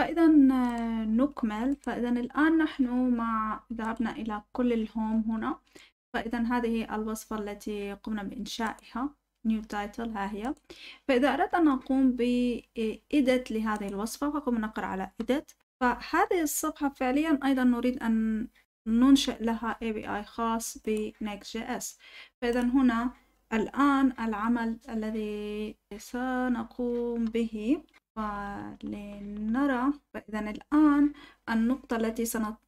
فإذا آه، نكمل فإذا الآن نحن مع ذهبنا إلى كل الهوم هنا فإذا هذه الوصفة التي قمنا بإنشائها new title ها هي فإذا أردت أن أقوم بايديت آه، لهذه الوصفة فقمنا نقر على ايديت فهذه الصفحة فعليا أيضا نريد أن ننشئ لها API خاص جي Next.js فإذا هنا الآن العمل الذي سنقوم به فلنرى فإذا الآن النقطة التي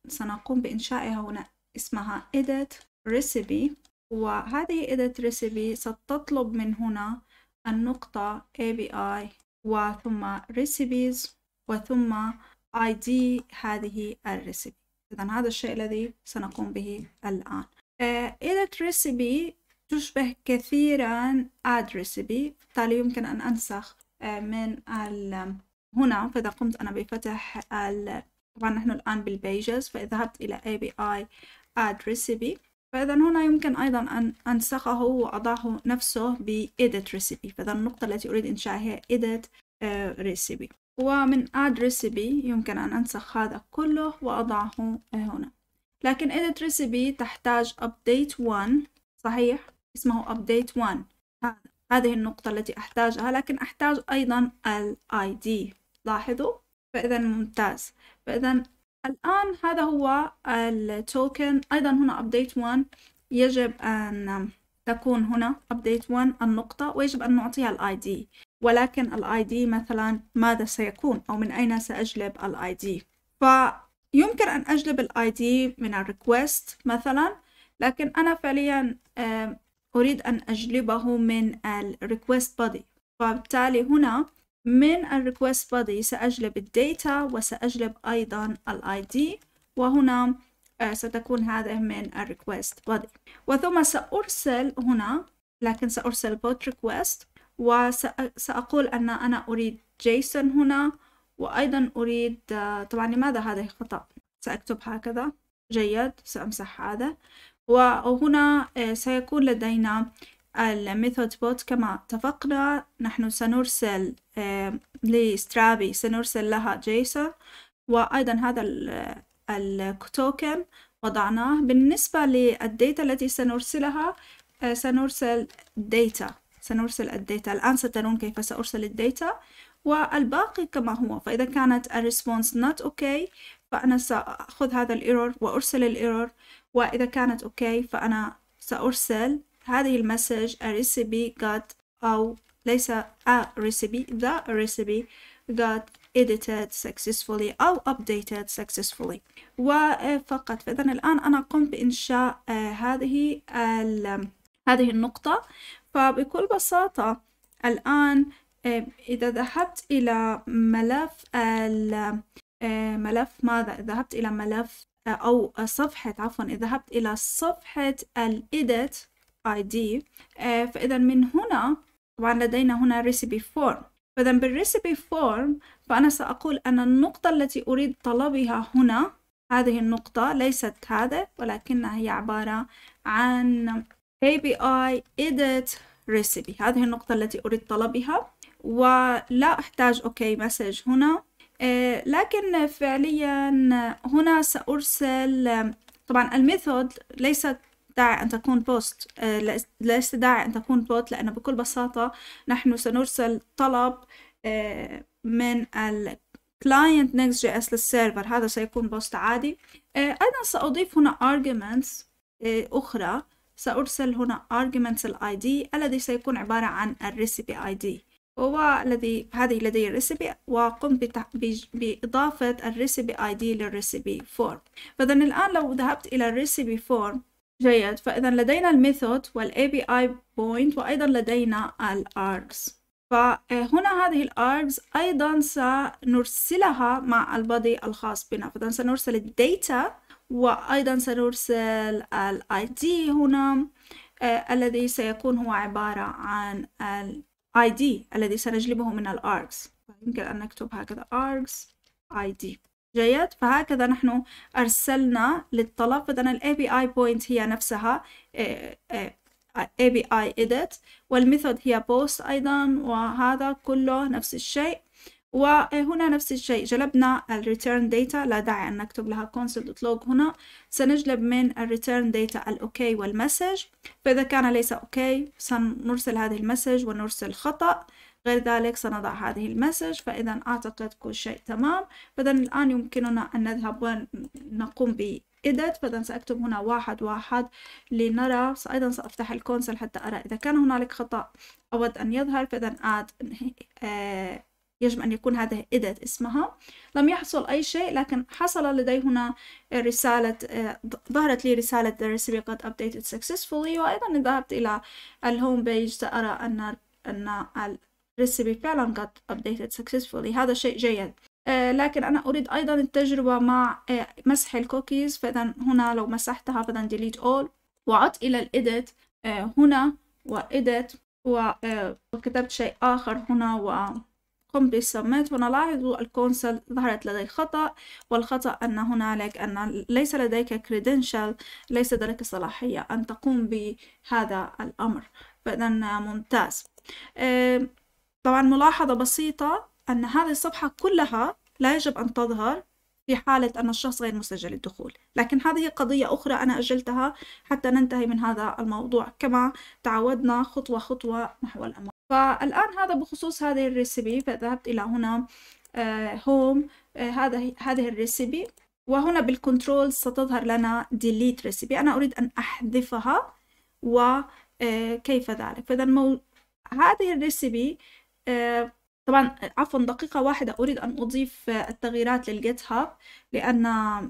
سنقوم بإنشائها هنا اسمها edit recipe وهذه edit recipe ستطلب من هنا النقطة API وثم recipes وثم ID هذه الريسيبي إذا هذا الشيء الذي سنقوم به الآن edit آه، recipe تشبه كثيرا add recipe بالتالي يمكن أن أنسخ من ال هنا فإذا قمت أنا بفتح ال طبعا نحن الآن بالبيجز فإذا ذهبت إلى ABI add recipe فإذا هنا يمكن أيضا أن أنسخه وأضعه نفسه ب edit recipe فإذا النقطة التي أريد إنشائها هي edit آه، recipe ومن add recipe يمكن أن أنسخ هذا كله وأضعه هنا لكن edit recipe تحتاج update 1 صحيح اسمه update 1 هذا هذه النقطة التي أحتاجها لكن أحتاج أيضا الـ ID لاحظوا فإذا ممتاز فإذا الآن هذا هو التوكن أيضا هنا update one يجب أن تكون هنا update one النقطة ويجب أن نعطيها الـ ID ولكن الـ ID مثلا ماذا سيكون أو من أين سأجلب الـ ID فيمكن أن أجلب الـ ID من الـ request مثلا لكن أنا فعليا أريد أن أجلبه من الـ request body فبالتالي هنا من الـ request body سأجلب data وسأجلب أيضا الـ ID وهنا آه، ستكون هذه من الـ request body وثم سأرسل هنا لكن سأرسل bot request وسأقول أن أنا أريد جيسون هنا وأيضا أريد آه، طبعا لماذا هذه خطأ سأكتب هكذا جيد سأمسح هذا وهنا آه، سيكون لدينا الميثود بوت كما اتفقنا نحن سنرسل آه، لسترابي سنرسل لها جيسون وأيضا هذا التوكن وضعناه بالنسبة للديتا التي سنرسلها آه، سنرسل داتا سنرسل الداتا الآن سترون كيف سأرسل الداتا والباقي كما هو فإذا كانت الريسبونس not okay فأنا سأخذ هذا الايرور وأرسل الايرور وإذا كانت أوكي فأنا سأرسل هذه المسج a recipe got أو ليس a recipe the recipe got edited successfully أو updated successfully وفقط فإذا الآن أنا قمت بإنشاء آه، هذه هذه النقطة فبكل بساطة الآن آه، إذا ذهبت إلى ملف آه، ملف ماذا ذهبت إلى ملف أو صفحة عفوا إذا ذهبت إلى صفحة الإيديت اي دي آه، فإذا من هنا طبعا لدينا هنا ريسيبي فورم فإذا بالريسيبي فورم فأنا سأقول أن النقطة التي أريد طلبها هنا هذه النقطة ليست هذا ولكنها هي عبارة عن API edit recipe هذه النقطة التي أريد طلبها ولا أحتاج أوكي مسج هنا آه، لكن فعليا هنا سأرسل طبعا الميثود ليست داعي أن تكون بوست ليس داعي أن تكون بوت آه، لأن بكل بساطة نحن سنرسل طلب آه، من ال client next JS للسيرفر هذا سيكون بوست عادي أيضا سأضيف هنا arguments أخرى سأرسل هنا arguments ID الذي سيكون عبارة عن الريسيبي ID هو الذي هذه لدي الريسبي وقمت بإضافة الريسبي دي للريسبي فورم فإذا الآن لو ذهبت إلى الريسبي فورم جيد فإذا لدينا الميثود والأي بي آي بوينت وأيضا لدينا الأرجز فهنا هذه الأرجز أيضا سنرسلها مع البادي الخاص بنا فإذا سنرسل الداتا وأيضا سنرسل الاي دي هنا آه الذي سيكون هو عبارة عن الـ ID الذي سنجلبه من الارجز يمكن أن نكتب هكذا args ID جيد فهكذا نحن أرسلنا للطلب إذن الـ API point هي نفسها إيه، إيه، API edit والميثود هي post أيضا وهذا كله نفس الشيء وهنا نفس الشيء جلبنا ال return data لا داعي أن نكتب لها console.log هنا سنجلب من ال return data ال OK والمسج فإذا كان ليس OK سنرسل هذه المسج ونرسل خطأ غير ذلك سنضع هذه المسج فإذا أعتقد كل شيء تمام فإذا الآن يمكننا أن نذهب ونقوم ب edit فإذا سأكتب هنا واحد واحد لنرى أيضا سأفتح الكونسل حتى أرى إذا كان هنالك خطأ أود أن يظهر فإذا add آه، يجب أن يكون هذه إيديت اسمها لم يحصل أي شيء لكن حصل لدي هنا آه، رسالة آه، ظهرت لي رسالة the recipe قد updated successfully وأيضا ذهبت إلى الهوم بيج سأرى أن أن الريسبي فعلا قد updated successfully هذا شيء جيد آه، لكن أنا أريد أيضا التجربة مع مسح الكوكيز فإذا هنا لو مسحتها فإذا delete all وعدت إلى الإيديت هنا واديت وكتبت شيء آخر هنا و قم بالسمات ونلاحظ الكونسل ظهرت لدي خطأ والخطأ أن هنالك أن ليس لديك credential ليس لديك صلاحية أن تقوم بهذا الأمر فإذا ممتاز طبعا ملاحظة بسيطة أن هذه الصفحة كلها لا يجب أن تظهر في حالة أن الشخص غير مسجل الدخول لكن هذه قضية أخرى أنا أجلتها حتى ننتهي من هذا الموضوع كما تعودنا خطوة خطوة نحو الأمام فالآن هذا بخصوص هذه الريسيبي فذهبت إلى هنا هوم آه، آه، هذا هذه الريسيبي وهنا بالكنترول ستظهر لنا ديليت ريسيبي أنا أريد أن أحذفها وكيف آه، ذلك فإذا مو... هذه الريسيبي طبعا عفوا دقيقة واحدة أريد أن أضيف التغييرات للجيت هاب لأن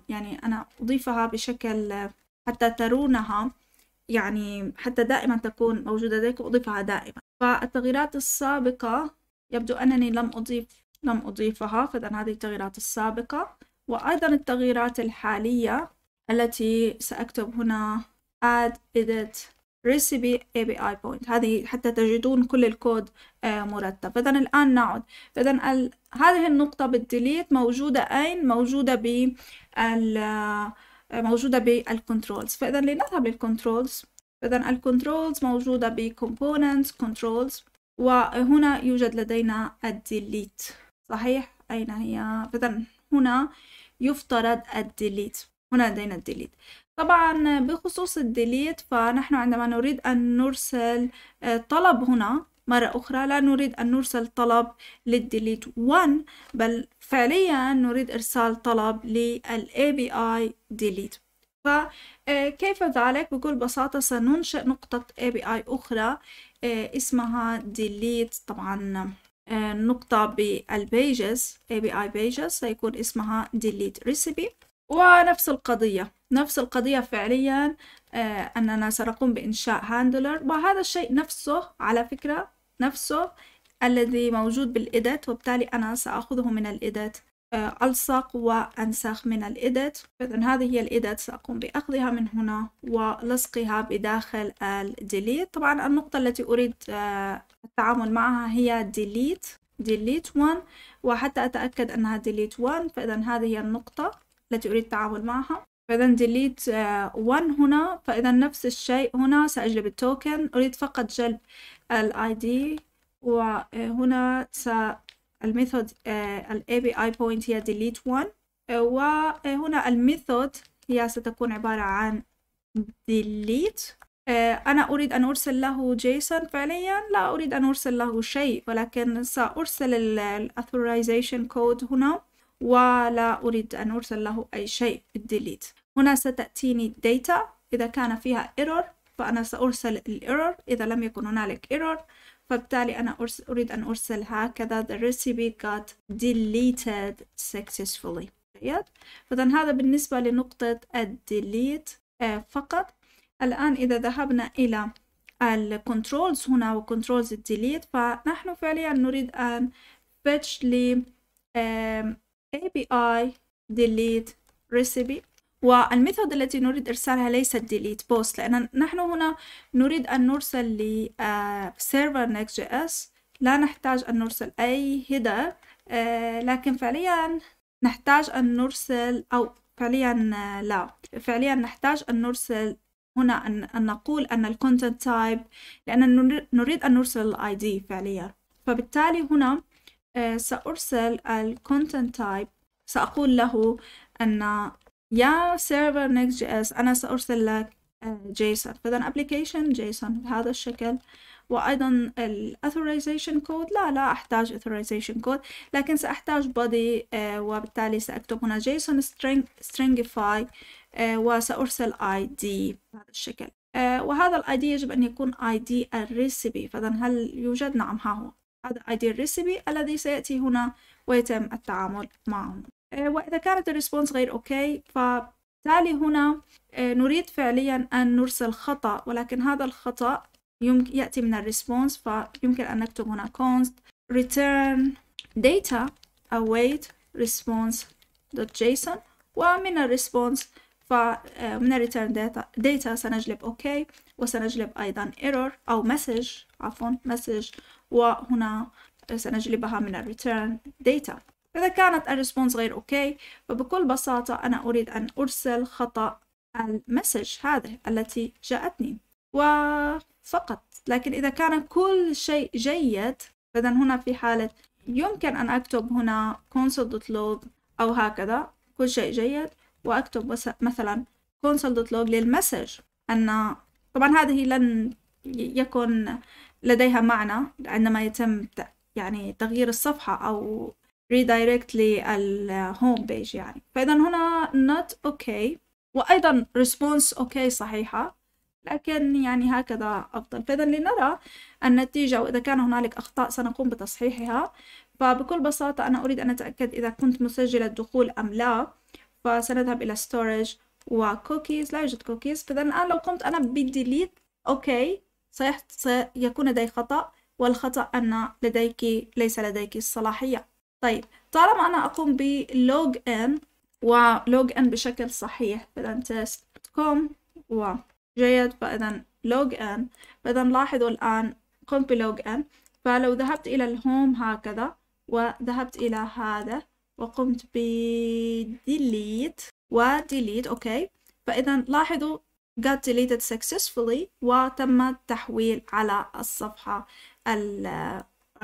يعني أنا أضيفها بشكل حتى ترونها يعني حتى دائما تكون موجودة لديكم أضيفها دائما فالتغييرات السابقة يبدو أنني لم أضيف لم أضيفها فإذا هذه التغييرات السابقة وأيضا التغييرات الحالية التي سأكتب هنا add edit recipe API point هذه حتى تجدون كل الكود آه، مرتب إذا الآن نعود إذا هذه النقطة بالديليت موجودة أين موجودة بال آه، موجودة بالكنترولز فإذا لنذهب للكنترولز إذا الكنترولز موجودة ب components controls وهنا يوجد لدينا الديليت صحيح أين هي إذا هنا يفترض الديليت هنا لدينا الديليت طبعا بخصوص الديليت فنحن عندما نريد أن نرسل آه، طلب هنا مرة أخرى لا نريد أن نرسل طلب للديليت 1 بل فعليا نريد إرسال طلب للـ API delete فكيف آه، ذلك؟ بكل بساطة سننشئ نقطة API أخرى آه، اسمها delete طبعا آه، نقطة بالبيجز API pages سيكون اسمها delete recipe ونفس القضية نفس القضية فعليا أننا سنقوم بإنشاء هاندلر وهذا الشيء نفسه على فكرة نفسه الذي موجود بالإدت وبالتالي أنا سأخذه من الإدت آه، ألصق وأنسخ من الإدت إذا هذه هي الإدت سأقوم بأخذها من هنا ولصقها بداخل الديليت طبعا النقطة التي أريد آه، التعامل معها هي ديليت ديليت وان وحتى أتأكد أنها ديليت وان فإذا هذه هي النقطة التي أريد التعامل معها فإذا ديليت آه، وان هنا فإذا نفس الشيء هنا سأجلب التوكن أريد فقط جلب الاي دي وهنا س الميثود آه، ال API point هي delete one آه، وهنا آه، الميثود هي ستكون عبارة عن delete أنا أريد أن أرسل له جيسون فعليا لا أريد أن أرسل له شيء ولكن سأرسل ال authorization code هنا ولا أريد أن أرسل له أي شيء بالديليت هنا ستأتيني data إذا كان فيها error فأنا سأرسل ال إذا لم يكن هنالك error فبالتالي أنا أرس أريد أن أرسل هكذا the recipe got deleted successfully فإذا طيب. هذا بالنسبة لنقطة الديليت آه، فقط الآن إذا ذهبنا إلى الكنترولز هنا وكنترولز الديليت فنحن فعليا نريد أن fetch ل API delete recipe والميثود التي نريد إرسالها ليست delete post لأن نحن هنا نريد أن نرسل سيرفر نيكست جي اس لا نحتاج أن نرسل أي هيدر آه، لكن فعليا نحتاج أن نرسل أو فعليا آه، لا فعليا نحتاج أن نرسل هنا أن نقول أن الكونتنت تايب لأن نريد أن نرسل الاي دي فعليا فبالتالي هنا آه، سأرسل الكونتنت تايب سأقول له أن يا سيرفر نيكست جي اس انا سارسل لك آه، جيسون فاذا ابلكيشن جيسون بهذا الشكل وايضا الاثورايزيشن كود لا لا احتاج اثورايزيشن كود لكن ساحتاج بودي آه، وبالتالي ساكتب هنا جيسون سترينج سترينجيفاي آه، وسارسل اي دي بهذا الشكل وهذا الاي دي يجب ان يكون اي دي الريسيبي فاذا هل يوجد نعم ها هو هذا اي دي الريسيبي الذي سياتي هنا ويتم التعامل معه آه، وإذا كانت الريسبونس غير أوكي فبالتالي هنا آه، نريد فعليا أن نرسل خطأ ولكن هذا الخطأ يمكن يأتي من الريسبونس فيمكن أن نكتب هنا const return data await response.json ومن الريسبونس فمن الريتيرن داتا داتا سنجلب اوكي وسنجلب ايضا ايرور او مسج عفوا مسج وهنا سنجلبها من الريتيرن داتا فإذا كانت الريسبونس غير أوكي فبكل بساطة أنا أريد أن أرسل خطأ المسج هذه التي جاءتني وفقط لكن إذا كان كل شيء جيد فإذا هنا في حالة يمكن أن أكتب هنا console.log أو هكذا كل شيء جيد وأكتب مثلا console.log للمسج أن طبعا هذه لن يكون لديها معنى عندما يتم يعني تغيير الصفحة أو redirect للهوم بيج يعني فإذا هنا not okay وأيضا response okay صحيحة لكن يعني هكذا أفضل فإذا لنرى النتيجة وإذا كان هنالك أخطاء سنقوم بتصحيحها فبكل بساطة أنا أريد أن أتأكد إذا كنت مسجلة الدخول أم لا فسنذهب إلى storage وكوكيز لا يوجد كوكيز فإذا الآن لو قمت أنا بديليت أوكي سيكون لدي خطأ والخطأ أن لديك ليس لديك الصلاحية طيب طالما أنا أقوم بلوج إن ولوج إن بشكل صحيح بدنا تيست كوم وجيد فإذا لوج إن فإذا لاحظوا الآن قمت بلوج إن فلو ذهبت إلى الهوم هكذا وذهبت إلى هذا وقمت بديليت وديليت أوكي فإذا لاحظوا got deleted successfully وتم التحويل على الصفحة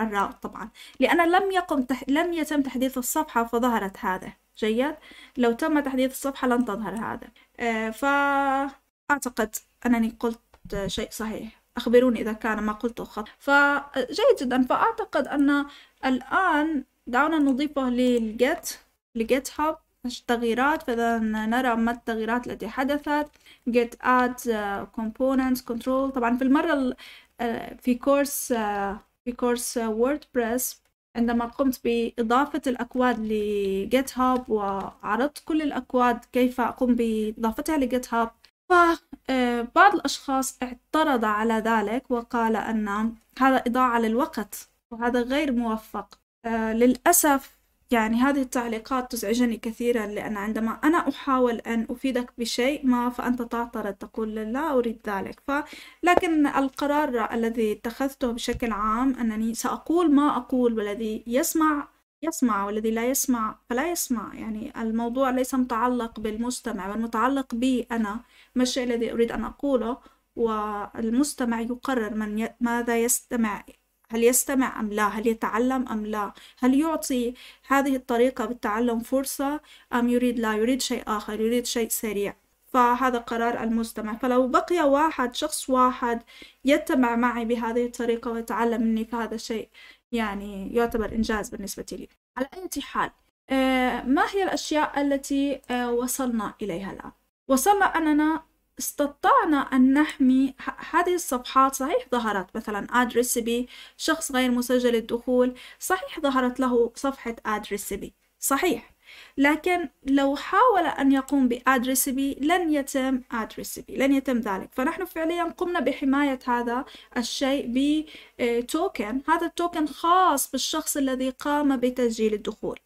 الراء طبعا لأن لم يقم تح... لم يتم تحديث الصفحة فظهرت هذا جيد لو تم تحديث الصفحة لن تظهر هذا آه فأعتقد أنني قلت شيء صحيح أخبروني إذا كان ما قلته خطأ فجيد جدا فأعتقد أن الآن دعونا نضيفه للجيت لجيت هاب التغييرات فإذا نرى ما التغييرات التي حدثت get add components control طبعا في المرة آه، في كورس في كورس ووردبريس عندما قمت بإضافة الأكواد لجيت هاب وعرضت كل الأكواد كيف أقوم بإضافتها لجيت هاب فبعض الأشخاص اعترض على ذلك وقال أن هذا إضاعة للوقت وهذا غير موفق آه، للأسف يعني هذه التعليقات تزعجني كثيرا لأن عندما أنا أحاول أن أفيدك بشيء ما فأنت تعترض تقول لا أريد ذلك ف... لكن القرار الذي اتخذته بشكل عام أنني سأقول ما أقول والذي يسمع يسمع والذي لا يسمع فلا يسمع يعني الموضوع ليس متعلق بالمستمع بل متعلق بي أنا ما الشيء الذي أريد أن أقوله والمستمع يقرر من ي... ماذا يستمع هل يستمع أم لا هل يتعلم أم لا هل يعطي هذه الطريقة بالتعلم فرصة أم يريد لا يريد شيء آخر يريد شيء سريع فهذا قرار المستمع فلو بقي واحد شخص واحد يتبع معي بهذه الطريقة ويتعلم مني فهذا الشيء يعني يعتبر إنجاز بالنسبة لي على أي حال آه، ما هي الأشياء التي آه، وصلنا إليها الآن؟ وصلنا أننا استطعنا أن نحمي هذه الصفحات صحيح ظهرت مثلا ريسيبي شخص غير مسجل الدخول صحيح ظهرت له صفحة ريسيبي صحيح لكن لو حاول أن يقوم ريسيبي لن يتم أد ريسيبي لن يتم ذلك فنحن فعليا قمنا بحماية هذا الشيء بتوكن آه، هذا التوكن خاص بالشخص الذي قام بتسجيل الدخول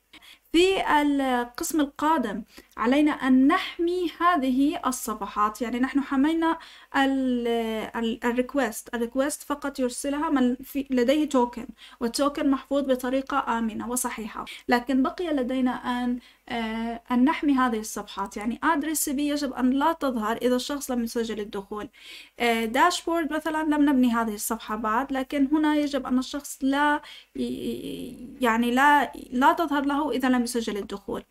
في القسم القادم علينا أن نحمي هذه الصفحات يعني نحن حمينا الريكوست الريكوست فقط يرسلها من في لديه توكن والتوكن محفوظ بطريقة آمنة وصحيحة لكن بقي لدينا أن آه، أن نحمي هذه الصفحات يعني أدرس بي يجب أن لا تظهر إذا الشخص لم يسجل الدخول داشبورد آه، مثلا لم نبني هذه الصفحة بعد لكن هنا يجب أن الشخص لا يعني لا لا تظهر له إذا لم مسجل الدخول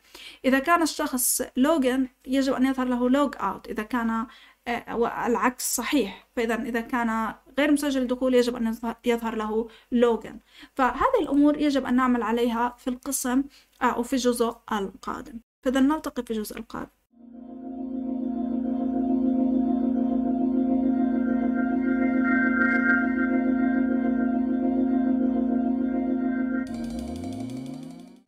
إذا كان الشخص لوجن يجب أن يظهر له لوج أوت إذا كان آه، والعكس صحيح فإذا إذا كان غير مسجل الدخول يجب أن يظهر له لوجن فهذه الأمور يجب أن نعمل عليها في القسم أو آه، في الجزء القادم فإذا نلتقي في الجزء القادم